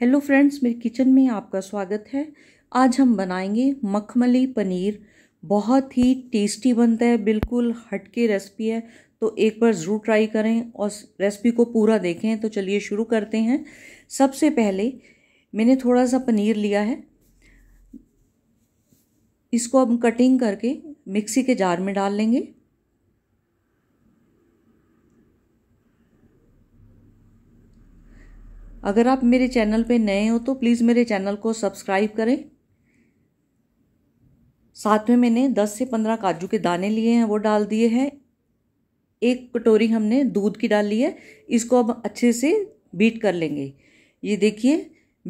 hello friends मेरे kitchen में आपका स्वागत है आज हम बनाएंगे मखमली पनीर बहुत ही टेस्टी बनता है बिल्कुल हटके रेसिपी है तो एक बार ज़रूर ट्राई करें और रेसिपी को पूरा देखें तो चलिए शुरू करते हैं सबसे पहले मैंने थोड़ा सा पनीर लिया है इसको हम कटिंग करके मिक्सी के जार में डाल लेंगे अगर आप मेरे चैनल पे नए हो तो प्लीज़ मेरे चैनल को सब्सक्राइब करें साथ में मैंने 10 से 15 काजू के दाने लिए हैं वो डाल दिए हैं एक कटोरी हमने दूध की डाल ली है इसको अब अच्छे से बीट कर लेंगे ये देखिए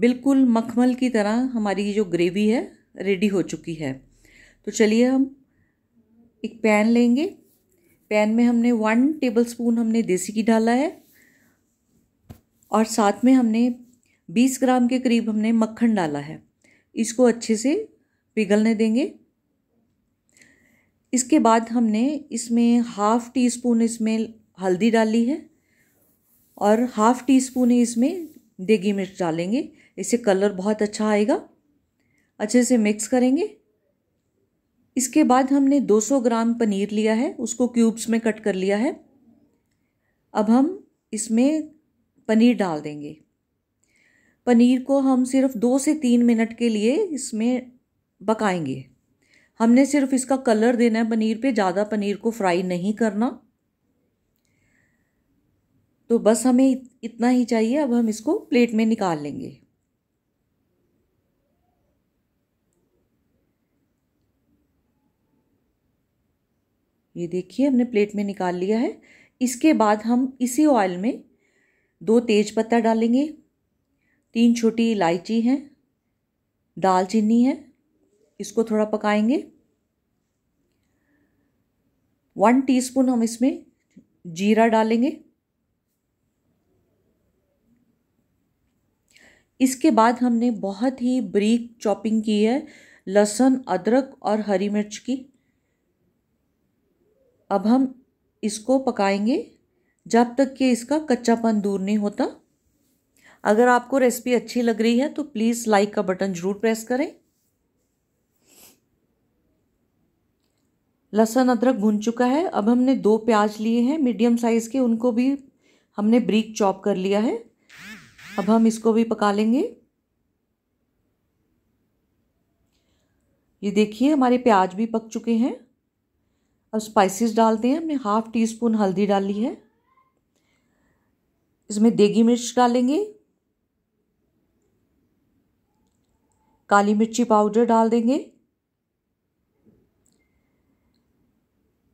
बिल्कुल मखमल की तरह हमारी जो ग्रेवी है रेडी हो चुकी है तो चलिए हम एक पैन लेंगे पैन में हमने वन टेबल स्पून हमने देसी घी डाला है और साथ में हमने 20 ग्राम के करीब हमने मक्खन डाला है इसको अच्छे से पिघलने देंगे इसके बाद हमने इसमें हाफ़ टी स्पून इसमें हल्दी डाली है और हाफ़ टी स्पून ही इसमें देगी मिर्च डालेंगे इससे कलर बहुत अच्छा आएगा अच्छे से मिक्स करेंगे इसके बाद हमने 200 ग्राम पनीर लिया है उसको क्यूब्स में कट कर लिया है अब हम इसमें पनीर डाल देंगे पनीर को हम सिर्फ दो से तीन मिनट के लिए इसमें पकाएंगे हमने सिर्फ इसका कलर देना है पनीर पे ज़्यादा पनीर को फ्राई नहीं करना तो बस हमें इतना ही चाहिए अब हम इसको प्लेट में निकाल लेंगे ये देखिए हमने प्लेट में निकाल लिया है इसके बाद हम इसी ऑयल में दो तेज पत्ता डालेंगे तीन छोटी इलायची है दालचीनी है इसको थोड़ा पकाएंगे वन टीस्पून हम इसमें जीरा डालेंगे इसके बाद हमने बहुत ही ब्रीक चॉपिंग की है लहसुन अदरक और हरी मिर्च की अब हम इसको पकाएंगे जब तक कि इसका कच्चापन दूर नहीं होता अगर आपको रेसिपी अच्छी लग रही है तो प्लीज़ लाइक का बटन ज़रूर प्रेस करें लहसुन अदरक भुन चुका है अब हमने दो प्याज लिए हैं मीडियम साइज़ के उनको भी हमने ब्रीक चॉप कर लिया है अब हम इसको भी पका लेंगे ये देखिए हमारे प्याज भी पक चुके हैं अब स्पाइसेस डालते हैं हमने हाफ़ टी स्पून हल्दी डाली है इसमें देगी मिर्च डालेंगे काली मिर्ची पाउडर डाल देंगे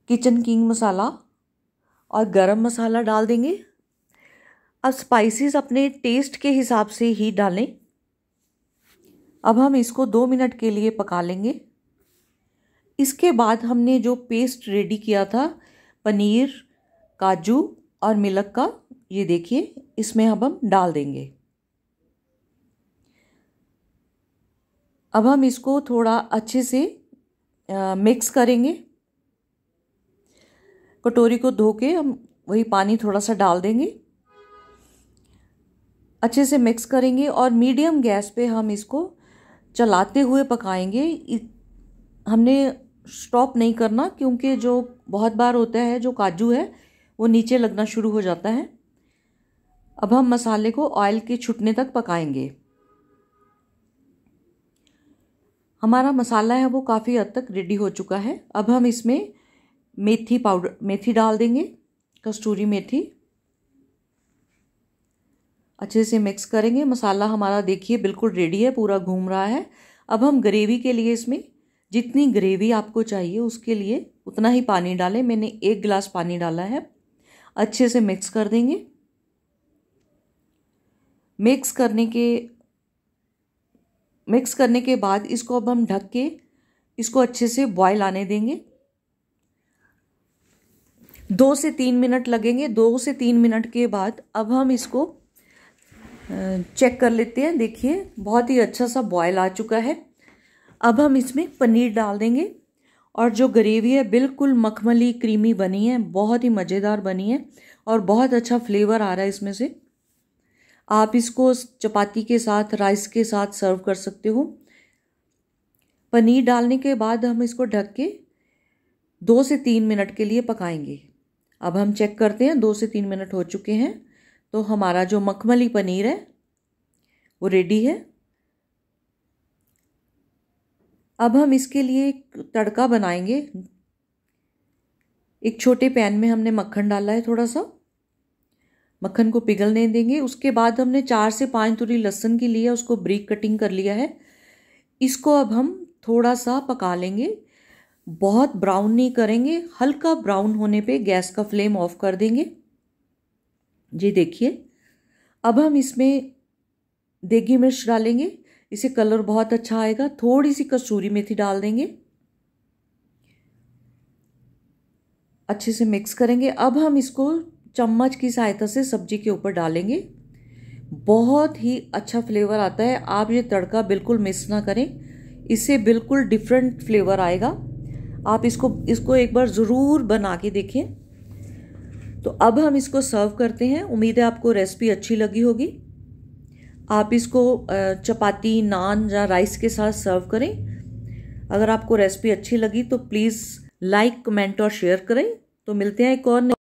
किचन किंग मसाला और गरम मसाला डाल देंगे अब स्पाइसेस अपने टेस्ट के हिसाब से ही डालें अब हम इसको दो मिनट के लिए पका लेंगे इसके बाद हमने जो पेस्ट रेडी किया था पनीर काजू और मिलक का ये देखिए इसमें अब हम डाल देंगे अब हम इसको थोड़ा अच्छे से आ, मिक्स करेंगे कटोरी को धो के हम वही पानी थोड़ा सा डाल देंगे अच्छे से मिक्स करेंगे और मीडियम गैस पे हम इसको चलाते हुए पकाएंगे हमने स्टॉप नहीं करना क्योंकि जो बहुत बार होता है जो काजू है वो नीचे लगना शुरू हो जाता है अब हम मसाले को ऑयल के छुटने तक पकाएंगे हमारा मसाला है वो काफ़ी हद तक रेडी हो चुका है अब हम इसमें मेथी पाउडर मेथी डाल देंगे कस्तूरी मेथी अच्छे से मिक्स करेंगे मसाला हमारा देखिए बिल्कुल रेडी है पूरा घूम रहा है अब हम ग्रेवी के लिए इसमें जितनी ग्रेवी आपको चाहिए उसके लिए उतना ही पानी डालें मैंने एक गिलास पानी डाला है अच्छे से मिक्स कर देंगे मिक्स करने के मिक्स करने के बाद इसको अब हम ढक के इसको अच्छे से बॉयल आने देंगे दो से तीन मिनट लगेंगे दो से तीन मिनट के बाद अब हम इसको चेक कर लेते हैं देखिए बहुत ही अच्छा सा बॉयल आ चुका है अब हम इसमें पनीर डाल देंगे और जो ग्रेवी है बिल्कुल मखमली क्रीमी बनी है बहुत ही मज़ेदार बनी है और बहुत अच्छा फ्लेवर आ रहा है इसमें से आप इसको चपाती के साथ राइस के साथ सर्व कर सकते हो पनीर डालने के बाद हम इसको ढक के दो से तीन मिनट के लिए पकाएंगे अब हम चेक करते हैं दो से तीन मिनट हो चुके हैं तो हमारा जो मखमली पनीर है वो रेडी है अब हम इसके लिए एक तड़का बनाएंगे एक छोटे पैन में हमने मक्खन डाला है थोड़ा सा मक्खन को पिघलने देंगे उसके बाद हमने चार से पाँच तुरी लहसुन की लिया उसको ब्रीक कटिंग कर लिया है इसको अब हम थोड़ा सा पका लेंगे बहुत ब्राउन नहीं करेंगे हल्का ब्राउन होने पे गैस का फ्लेम ऑफ कर देंगे जी देखिए अब हम इसमें देगी मिर्च डालेंगे इसे कलर बहुत अच्छा आएगा थोड़ी सी कसूरी मेथी डाल देंगे अच्छे से मिक्स करेंगे अब हम इसको चम्मच की सहायता से सब्जी के ऊपर डालेंगे बहुत ही अच्छा फ्लेवर आता है आप ये तड़का बिल्कुल मिस ना करें इससे बिल्कुल डिफरेंट फ्लेवर आएगा आप इसको इसको एक बार ज़रूर बना के देखें तो अब हम इसको सर्व करते हैं उम्मीद है आपको रेसिपी अच्छी लगी होगी आप इसको चपाती नान या राइस के साथ सर्व करें अगर आपको रेसिपी अच्छी लगी तो प्लीज़ लाइक कमेंट और शेयर करें तो मिलते हैं एक और